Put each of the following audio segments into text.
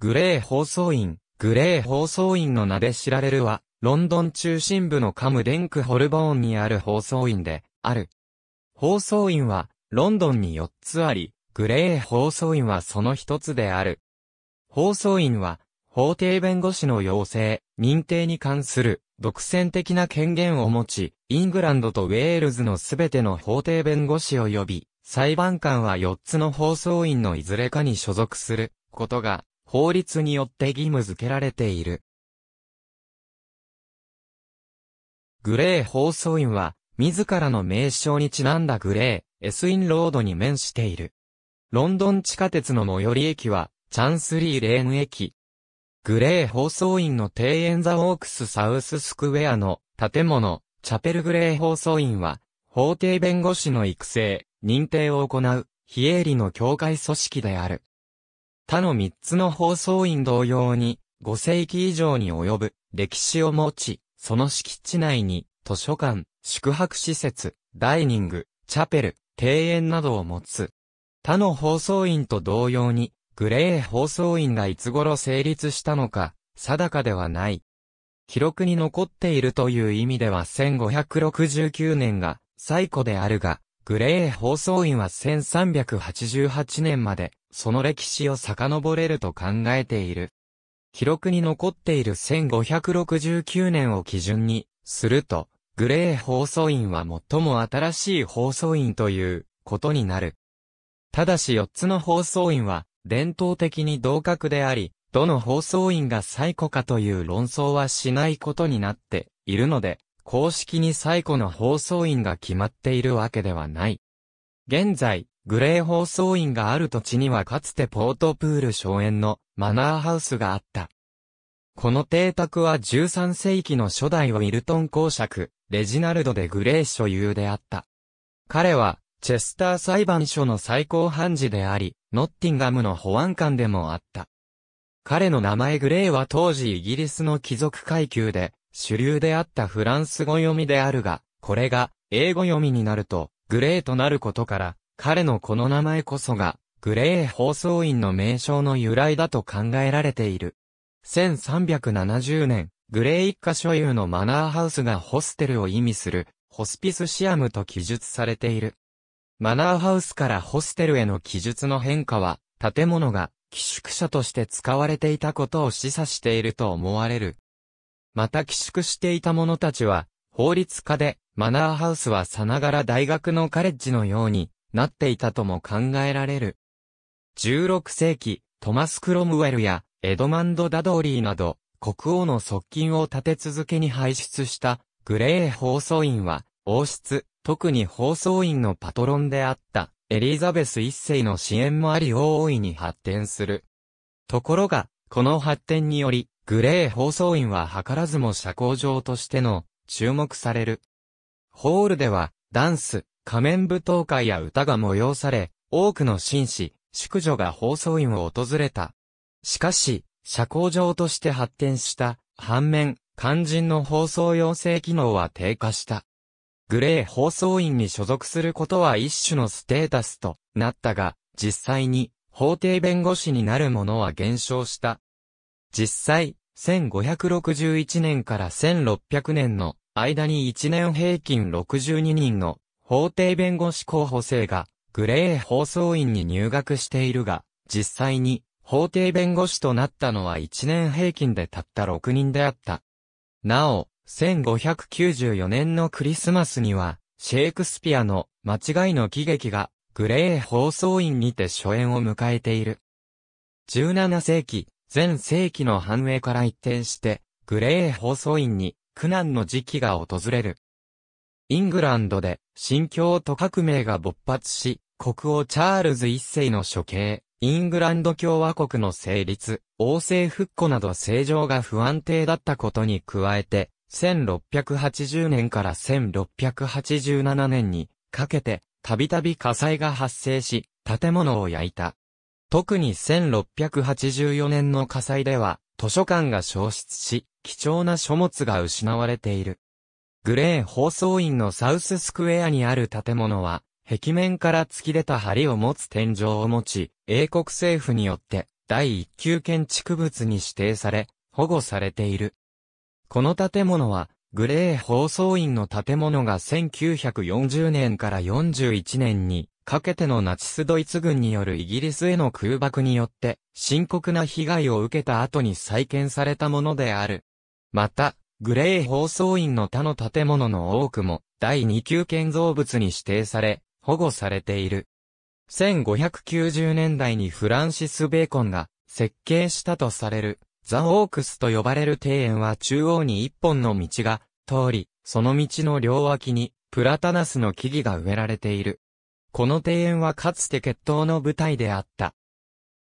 グレー放送員、グレー放送員の名で知られるは、ロンドン中心部のカムデンクホルボーンにある放送員で、ある。放送員は、ロンドンに4つあり、グレー放送員はその一つである。放送員は、法廷弁護士の要請、認定に関する、独占的な権限を持ち、イングランドとウェールズのすべての法廷弁護士を呼び、裁判官は4つの放送員のいずれかに所属することが法律によって義務付けられている。グレー放送員は、自らの名称にちなんだグレー、エスインロードに面している。ロンドン地下鉄の最寄り駅は、チャンスリーレーン駅。グレー放送員の庭園ザ・オークス・サウス・スクウェアの建物、チャペル・グレー放送員は、法廷弁護士の育成、認定を行う、非営利の協会組織である。他の三つの放送院同様に、五世紀以上に及ぶ歴史を持ち、その敷地内に図書館、宿泊施設、ダイニング、チャペル、庭園などを持つ。他の放送院と同様に、グレー放送院がいつ頃成立したのか、定かではない。記録に残っているという意味では1569年が最古であるが、グレー放送院は1388年までその歴史を遡れると考えている。記録に残っている1569年を基準に、すると、グレー放送員は最も新しい放送員ということになる。ただし4つの放送員は、伝統的に同格であり、どの放送員が最古かという論争はしないことになっているので、公式に最古の放送員が決まっているわけではない。現在、グレー放送員がある土地にはかつてポートプール荘園のマナーハウスがあった。この邸宅は13世紀の初代ウィルトン公爵、レジナルドでグレー所有であった。彼は、チェスター裁判所の最高判事であり、ノッティンガムの保安官でもあった。彼の名前グレーは当時イギリスの貴族階級で、主流であったフランス語読みであるが、これが英語読みになると、グレーとなることから、彼のこの名前こそが、グレー放送員の名称の由来だと考えられている。1370年、グレー一家所有のマナーハウスがホステルを意味する、ホスピスシアムと記述されている。マナーハウスからホステルへの記述の変化は、建物が寄宿舎として使われていたことを示唆していると思われる。また寄宿していた者たちは、法律家で、マナーハウスはさながら大学のカレッジのように、なっていたとも考えられる。16世紀、トマス・クロムウェルやエドマンド・ダドーリーなど、国王の側近を立て続けに輩出したグレー放送員は、王室、特に放送員のパトロンであったエリザベス一世の支援もあり大いに発展する。ところが、この発展により、グレー放送員は図らずも社交場としての注目される。ホールでは、ダンス、仮面舞踏会や歌が催され、多くの紳士、淑女が放送院を訪れた。しかし、社交場として発展した、反面、肝心の放送要請機能は低下した。グレー放送院に所属することは一種のステータスとなったが、実際に法廷弁護士になる者は減少した。実際、1561年から1600年の間に1年平均62人の法廷弁護士候補生がグレー放送員に入学しているが、実際に法廷弁護士となったのは1年平均でたった6人であった。なお、1594年のクリスマスには、シェイクスピアの間違いの喜劇がグレー放送員にて初演を迎えている。17世紀、前世紀の繁栄から一転して、グレー放送員に苦難の時期が訪れる。イングランドで、新教徒革命が勃発し、国王チャールズ一世の処刑、イングランド共和国の成立、王政復古など政情が不安定だったことに加えて、1680年から1687年にかけて、たびたび火災が発生し、建物を焼いた。特に1684年の火災では、図書館が消失し、貴重な書物が失われている。グレー放送員のサウススクエアにある建物は、壁面から突き出た梁を持つ天井を持ち、英国政府によって第一級建築物に指定され、保護されている。この建物は、グレー放送員の建物が1940年から41年にかけてのナチスドイツ軍によるイギリスへの空爆によって深刻な被害を受けた後に再建されたものである。また、グレー放送員の他の建物の多くも第2級建造物に指定され、保護されている。1590年代にフランシス・ベーコンが設計したとされるザ・オークスと呼ばれる庭園は中央に一本の道が通り、その道の両脇にプラタナスの木々が植えられている。この庭園はかつて決闘の舞台であった。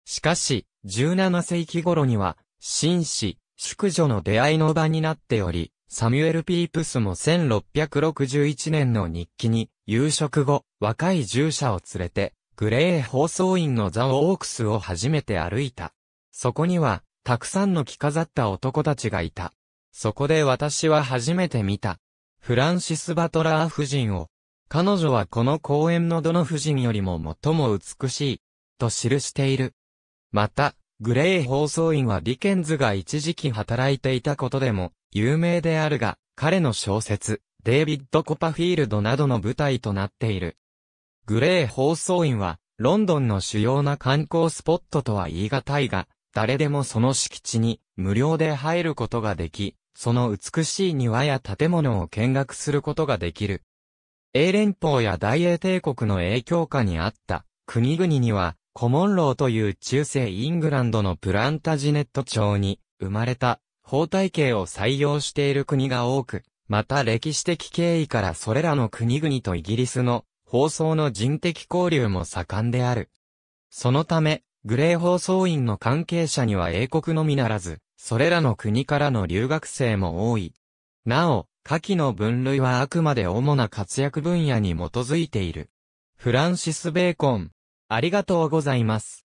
しかし、17世紀頃には、紳士、淑女の出会いの場になっており、サミュエル・ピープスも1661年の日記に、夕食後、若い従者を連れて、グレー放送員のザ・オークスを初めて歩いた。そこには、たくさんの着飾った男たちがいた。そこで私は初めて見た。フランシス・バトラー夫人を。彼女はこの公園のどの夫人よりも最も美しい。と記している。また、グレイ放送員はディケンズが一時期働いていたことでも有名であるが、彼の小説、デイビッド・コパフィールドなどの舞台となっている。グレイ放送員は、ロンドンの主要な観光スポットとは言い難いが、誰でもその敷地に無料で入ることができ、その美しい庭や建物を見学することができる。英連邦や大英帝国の影響下にあった国々には、コモンローという中世イングランドのプランタジネット町に生まれた法体系を採用している国が多く、また歴史的経緯からそれらの国々とイギリスの放送の人的交流も盛んである。そのため、グレー放送員の関係者には英国のみならず、それらの国からの留学生も多い。なお、下記の分類はあくまで主な活躍分野に基づいている。フランシス・ベーコン、ありがとうございます。